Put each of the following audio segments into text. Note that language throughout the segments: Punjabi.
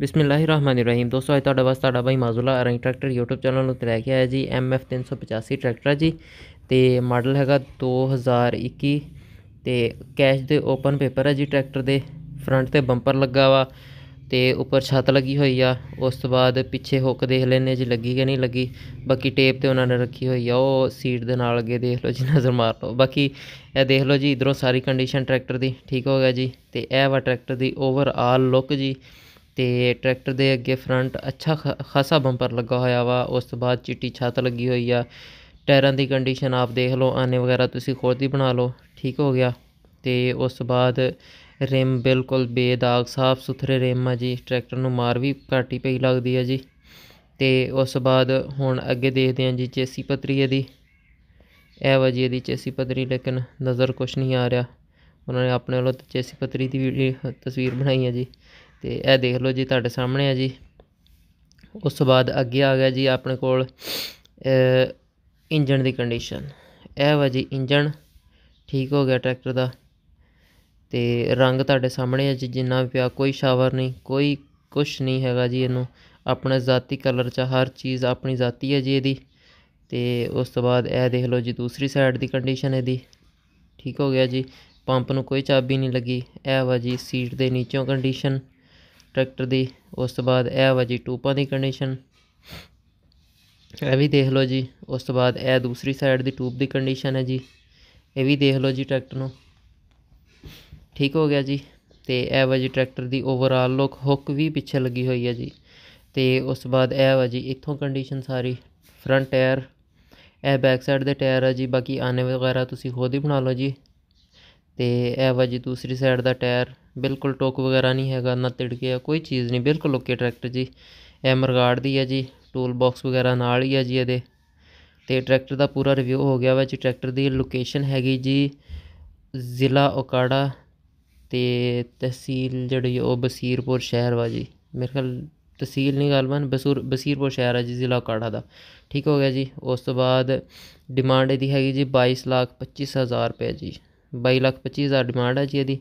ਬਿਸਮਿਲ੍ਲਾਹਿਰਰਹਿਮਾਨਿਰਰਹੀਮ ਦੋਸਤੋ ਅੱਜ ਤੁਹਾਡਾ ਵਾਸਤੇ ਤੁਹਾਡਾ ਬਾਈ ਮਾਜ਼ੂਲਾ ਅਰੰਗ ਟਰੈਕਟਰ YouTube ਚੈਨਲ ਨੂੰ ਲੈ ਕੇ ਆਇਆ ਜੀ MF 385 ਟਰੈਕਟਰ ਜੀ ਤੇ ਮਾਡਲ ਹੈਗਾ 2021 ਤੇ ਕੈਸ਼ ਦੇ ਓਪਨ ਪੇਪਰ ਹੈ ਜੀ ਟਰੈਕਟਰ ਦੇ ਫਰੰਟ ਤੇ ਬੰਪਰ ਲੱਗਾ ਵਾ ਤੇ ਉੱਪਰ ਛੱਤ ਲੱਗੀ ਹੋਈ ਆ ਉਸ ਤੋਂ ਬਾਅਦ ਪਿੱਛੇ ਹੁੱਕ ਦੇਖ ਲੈਨੇ ਜੀ ਲੱਗੀ ਕਿ ਨਹੀਂ ਲੱਗੀ ਬਾਕੀ ਟੇਪ ਤੇ ਉਹਨਾਂ ਨੇ ਰੱਖੀ ਹੋਈ ਆ ਉਹ ਸੀਟ ਦੇ ਨਾਲ ਅੱਗੇ ਦੇਖ ਲਓ ਜੀ ਨਜ਼ਰ ਮਾਰ ਲਓ ਬਾਕੀ ਇਹ ਦੇਖ ਲਓ ਜੀ ਇਧਰੋਂ ਸਾਰੀ ਕੰਡੀਸ਼ਨ ਟਰੈਕਟਰ ਦੀ ਠੀਕ ਹੋ ਗਿਆ ਜੀ ਤੇ ਇਹ ਵਾ ਟਰੈਕਟਰ ਦੀ ਓਵਰ ਆਲ ਲੁੱਕ ਜੀ ਤੇ ਟਰੈਕਟਰ ਦੇ ਅੱਗੇ ਫਰੰਟ ਅੱਛਾ ਖਾਸਾ ਬੰਪਰ ਲੱਗਾ ਹੋਇਆ ਵਾ ਉਸ ਤੋਂ ਬਾਅਦ ਚਿੱਟੀ ਛੱਤ ਲੱਗੀ ਹੋਈ ਆ ਟਾਇਰਾਂ ਦੀ ਕੰਡੀਸ਼ਨ ਆਪ ਦੇਖ ਲਓ ਆਨੇ ਵਗੈਰਾ ਤੁਸੀਂ ਖੁਦ ਹੀ ਬਣਾ ਲਓ ਠੀਕ ਹੋ ਗਿਆ ਤੇ ਉਸ ਤੋਂ ਬਾਅਦ ਰਿਮ ਬਿਲਕੁਲ ਬੇਦਾਗ ਸਾਫ ਸੁਥਰੇ ਰਿਮ ਆ ਜੀ ਟਰੈਕਟਰ ਨੂੰ ਮਾਰ ਵੀ ਘਾਟੀ ਪਈ ਲੱਗਦੀ ਆ ਜੀ ਤੇ ਉਸ ਤੋਂ ਬਾਅਦ ਹੁਣ ਅੱਗੇ ਦੇਖਦੇ ਆਂ ਜੀ ਚੇਸੀ ਪਤਰੀ ਇਹਦੀ ਇਹ ਵਾ ਜੀ ਇਹਦੀ ਚੇਸੀ ਪਤਰੀ ਲੇਕਿਨ ਨਜ਼ਰ ਕੁਛ ਨਹੀਂ ਆ ਰਿਹਾ ਉਹਨਾਂ ਨੇ ਆਪਣੇ ਵੱਲੋਂ ਚੇਸੀ ਪਤਰੀ ਦੀ ਤਸਵੀਰ ਬਣਾਈ ਆ ਜੀ ਤੇ ਇਹ ਦੇਖ ਲਓ ਜੀ ਤੁਹਾਡੇ ਸਾਹਮਣੇ ਆ ਜੀ ਉਸ ਤੋਂ ਬਾਅਦ ਅੱਗੇ ਆ ਗਿਆ ਜੀ ਆਪਣੇ ਕੋਲ ਇੰਜਨ ਦੀ ਕੰਡੀਸ਼ਨ ਇਹ ਵਾ ਜੀ ਇੰਜਨ ਠੀਕ ਹੋ ਗਿਆ ਟਰੈਕਟਰ ਦਾ ਤੇ ਰੰਗ ਤੁਹਾਡੇ ਸਾਹਮਣੇ ਆ ਜੀ ਜਿੰਨਾ ਵੀ ਪਿਆ ਕੋਈ ਸ਼ਾਵਰ ਨਹੀਂ ਕੋਈ ਕੁਝ ਨਹੀਂ ਹੈਗਾ ਜੀ ਇਹਨੂੰ ਆਪਣਾ ਜ਼ਾਤੀ ਕਲਰ ਚ ਹਰ ਚੀਜ਼ ਆਪਣੀ ਜ਼ਾਤੀ ਹੈ ਜੀ ਇਹਦੀ ਤੇ ਉਸ ਤੋਂ ਬਾਅਦ ਇਹ ਦੇਖ ਲਓ ਜੀ ਦੂਸਰੀ ਸਾਈਡ ਦੀ ਕੰਡੀਸ਼ਨ ਇਹਦੀ ਠੀਕ ਹੋ ਗਿਆ ਜੀ ਪੰਪ ਨੂੰ ਕੋਈ ਚਾਬੀ ਨਹੀਂ ਲੱਗੀ ਇਹ ਵਾ ਜੀ ਸੀਟ ਦੇ ਨੀਚੋਂ ਕੰਡੀਸ਼ਨ ਟਰੈਕਟਰ ਦੀ ਉਸ ਤੋਂ ਬਾਅਦ ਇਹ ਵਾ ਜੀ ਟੂਪਾਂ ਦੀ ਕੰਡੀਸ਼ਨ ਇਹ ਵੀ ਦੇਖ ਲਓ ਜੀ ਉਸ ਤੋਂ ਬਾਅਦ ਇਹ ਦੂਸਰੀ ਸਾਈਡ ਦੀ ਟੂਬ ਦੀ ਕੰਡੀਸ਼ਨ ਹੈ ਜੀ ਇਹ ਵੀ ਦੇਖ ਲਓ ਜੀ ਟਰੈਕਟਰ ਨੂੰ ਠੀਕ ਹੋ ਗਿਆ ਜੀ ਤੇ ਇਹ ਵਾ ਜੀ ਟਰੈਕਟਰ ਦੀ ਓਵਰਆਲ ਲੁੱਕ ਹੁੱਕ ਵੀ ਪਿੱਛੇ ਲੱਗੀ ਹੋਈ ਹੈ ਜੀ ਤੇ ਉਸ ਤੋਂ ਬਾਅਦ ਇਹ ਵਾ ਜੀ ਇੱਥੋਂ ਕੰਡੀਸ਼ਨ ਸਾਰੀ ਫਰੰਟ ਟਾਇਰ ਇਹ ਬੈਕ ਸਾਈਡ ਦੇ ਟਾਇਰ ਆ ਜੀ ਬਾਕੀ ਆਨੇ ਵਗੈਰਾ ਤੁਸੀਂ ਖੁਦ ਹੀ ਬਣਾ ਲਓ ਜੀ ਤੇ ਇਹ ਵਾ ਜੀ ਦੂਸਰੀ ਸਾਈਡ ਦਾ ਟਾਇਰ ਬਿਲਕੁਲ ਟੋਕ ਵਗੈਰਾ ਨਹੀਂ ਹੈਗਾ ਨਾ ਤਿੜਕੇ ਆ ਕੋਈ ਚੀਜ਼ ਨਹੀਂ ਬਿਲਕੁਲ ਓਕੇ ਟਰੈਕਟਰ ਜੀ ਇਹ ਮਰਗਾੜ ਦੀ ਹੈ ਜੀ ਟੂਲ ਬਾਕਸ ਵਗੈਰਾ ਨਾਲ ਹੀ ਹੈ ਜੀ ਇਹਦੇ ਤੇ ਟਰੈਕਟਰ ਦਾ ਪੂਰਾ ਰਿਵਿਊ ਹੋ ਗਿਆ ਵਾ ਜੀ ਟਰੈਕਟਰ ਦੀ ਲੋਕੇਸ਼ਨ ਹੈਗੀ ਜੀ ਜ਼ਿਲ੍ਹਾ ਓਕਾੜਾ ਤੇ ਤਹਿਸੀਲ ਜਿਹੜੀ ਉਹ ਬਸੀਰਪੁਰ ਸ਼ਹਿਰ ਵਾ ਜੀ ਮੇਰੇ ਖਿਆਲ ਤਹਿਸੀਲ ਨਹੀਂ ਗਲਬਨ ਬਸੂਰ ਬਸੀਰਪੁਰ ਸ਼ਹਿਰ ਹੈ ਜੀ ਜ਼ਿਲ੍ਹਾ ਕਾੜਾ ਦਾ ਠੀਕ ਹੋ ਗਿਆ ਜੀ ਉਸ ਤੋਂ ਬਾਅਦ ਡਿਮਾਂਡ ਇਹਦੀ ਹੈਗੀ ਜੀ 22 ਲੱਖ 25 ਹਜ਼ਾਰ ਰੁਪਏ ਜੀ 22 ਲੱਖ 25 ਹਜ਼ਾਰ ਡਿਮਾਂਡ ਹੈ ਜੀ ਇਹਦੀ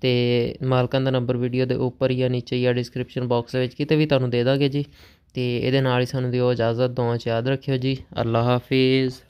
ਤੇ ਮਾਲਕਾਂ ਦਾ ਨੰਬਰ ਵੀਡੀਓ ਦੇ ਉੱਪਰ ਜਾਂ ਨੀਚੇ ਜਾਂ ਡਿਸਕ੍ਰਿਪਸ਼ਨ ਬਾਕਸ ਵਿੱਚ ਕਿਤੇ ਵੀ ਤੁਹਾਨੂੰ ਦੇ ਦਾਂਗੇ ਜੀ ਤੇ ਇਹਦੇ ਨਾਲ ਹੀ ਸਾਨੂੰ ਦਿਓ ਇਜਾਜ਼ਤ ਦੋਆਂ 'ਚ ਯਾਦ ਰੱਖਿਓ ਜੀ ਅੱਲਾਹ ਹਾਫਿਜ਼